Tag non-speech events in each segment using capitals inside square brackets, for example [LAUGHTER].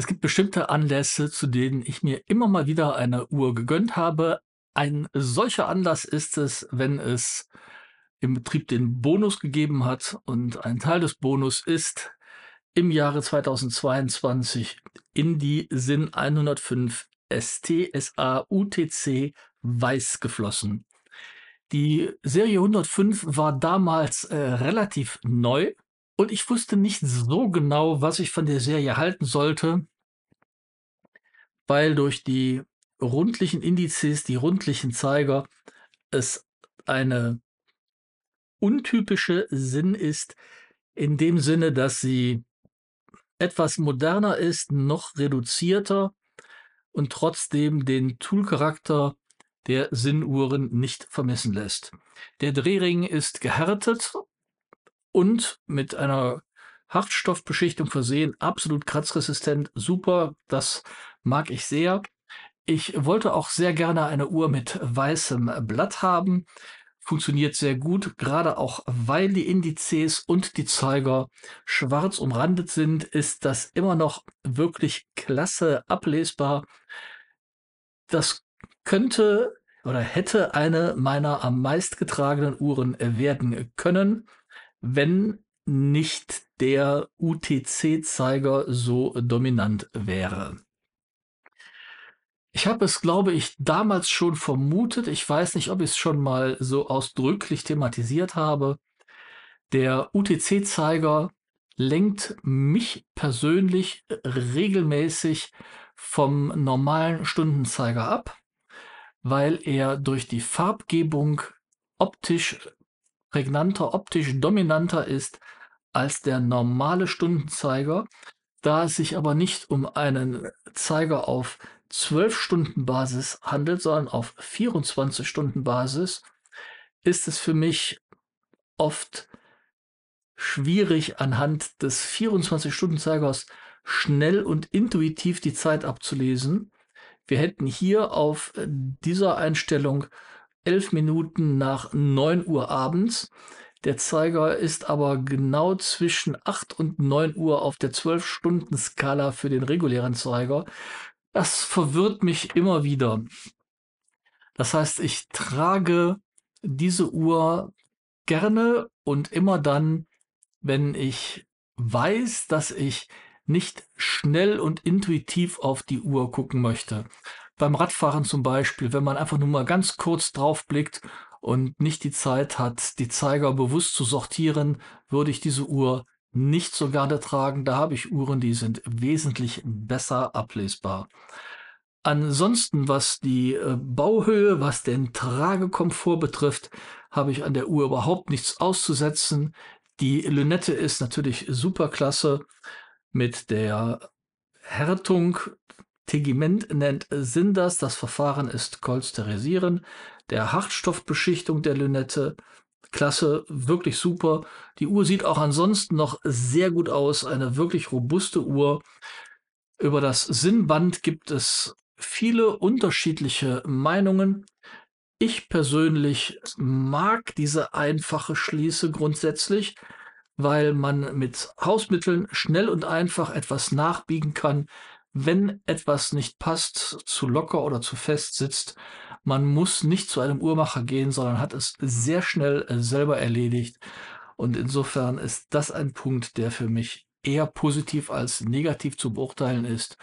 Es gibt bestimmte Anlässe, zu denen ich mir immer mal wieder eine Uhr gegönnt habe. Ein solcher Anlass ist es, wenn es im Betrieb den Bonus gegeben hat und ein Teil des Bonus ist im Jahre 2022 in die SIN 105 STSA UTC weiß geflossen. Die Serie 105 war damals äh, relativ neu und ich wusste nicht so genau, was ich von der Serie halten sollte, weil durch die rundlichen Indizes, die rundlichen Zeiger, es eine untypische Sinn ist, in dem Sinne, dass sie etwas moderner ist, noch reduzierter und trotzdem den Toolcharakter der Sinnuhren nicht vermissen lässt. Der Drehring ist gehärtet und mit einer Hartstoffbeschichtung versehen, absolut kratzresistent, super, das mag ich sehr. Ich wollte auch sehr gerne eine Uhr mit weißem Blatt haben. Funktioniert sehr gut, gerade auch weil die Indizes und die Zeiger schwarz umrandet sind, ist das immer noch wirklich klasse ablesbar. Das könnte oder hätte eine meiner am meist getragenen Uhren werden können wenn nicht der UTC-Zeiger so dominant wäre. Ich habe es, glaube ich, damals schon vermutet. Ich weiß nicht, ob ich es schon mal so ausdrücklich thematisiert habe. Der UTC-Zeiger lenkt mich persönlich regelmäßig vom normalen Stundenzeiger ab, weil er durch die Farbgebung optisch prägnanter, optisch dominanter ist als der normale Stundenzeiger, da es sich aber nicht um einen Zeiger auf 12-Stunden-Basis handelt, sondern auf 24-Stunden-Basis, ist es für mich oft schwierig, anhand des 24-Stunden-Zeigers schnell und intuitiv die Zeit abzulesen. Wir hätten hier auf dieser Einstellung elf Minuten nach 9 Uhr abends. Der Zeiger ist aber genau zwischen 8 und 9 Uhr auf der 12 stunden skala für den regulären Zeiger. Das verwirrt mich immer wieder. Das heißt, ich trage diese Uhr gerne und immer dann, wenn ich weiß, dass ich nicht schnell und intuitiv auf die Uhr gucken möchte beim Radfahren zum Beispiel, wenn man einfach nur mal ganz kurz drauf blickt und nicht die Zeit hat, die Zeiger bewusst zu sortieren, würde ich diese Uhr nicht so gerne tragen. Da habe ich Uhren, die sind wesentlich besser ablesbar. Ansonsten, was die äh, Bauhöhe, was den Tragekomfort betrifft, habe ich an der Uhr überhaupt nichts auszusetzen. Die Lünette ist natürlich super klasse mit der Härtung Tegiment nennt Sinn das. das Verfahren ist Kolsterisieren, der Hartstoffbeschichtung der Lünette. Klasse, wirklich super. Die Uhr sieht auch ansonsten noch sehr gut aus, eine wirklich robuste Uhr. Über das Sinnband gibt es viele unterschiedliche Meinungen. Ich persönlich mag diese einfache Schließe grundsätzlich, weil man mit Hausmitteln schnell und einfach etwas nachbiegen kann, wenn etwas nicht passt, zu locker oder zu fest sitzt. Man muss nicht zu einem Uhrmacher gehen, sondern hat es sehr schnell äh, selber erledigt. Und insofern ist das ein Punkt, der für mich eher positiv als negativ zu beurteilen ist.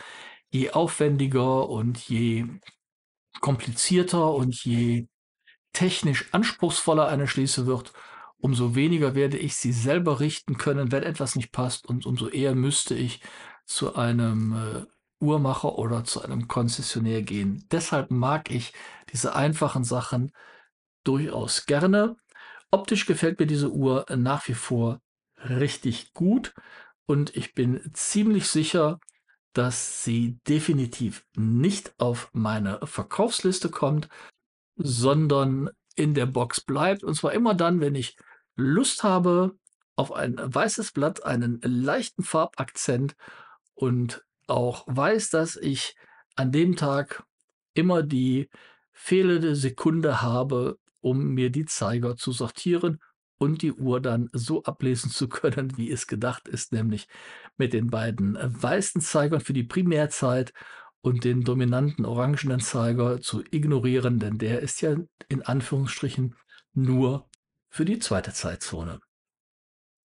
Je aufwendiger und je komplizierter und je technisch anspruchsvoller eine Schließe wird, umso weniger werde ich sie selber richten können, wenn etwas nicht passt und umso eher müsste ich zu einem äh, Uhrmacher oder zu einem Konzessionär gehen. Deshalb mag ich diese einfachen Sachen durchaus gerne. Optisch gefällt mir diese Uhr nach wie vor richtig gut und ich bin ziemlich sicher, dass sie definitiv nicht auf meine Verkaufsliste kommt, sondern in der Box bleibt. Und zwar immer dann, wenn ich Lust habe auf ein weißes Blatt, einen leichten Farbakzent und auch weiß, dass ich an dem Tag immer die fehlende Sekunde habe, um mir die Zeiger zu sortieren und die Uhr dann so ablesen zu [LAUGHS] können, wie es gedacht ist, nämlich mit den beiden weißen Zeigern für die Primärzeit und den dominanten orangenen Zeiger zu ignorieren, denn der ist ja in Anführungsstrichen nur für die zweite Zeitzone.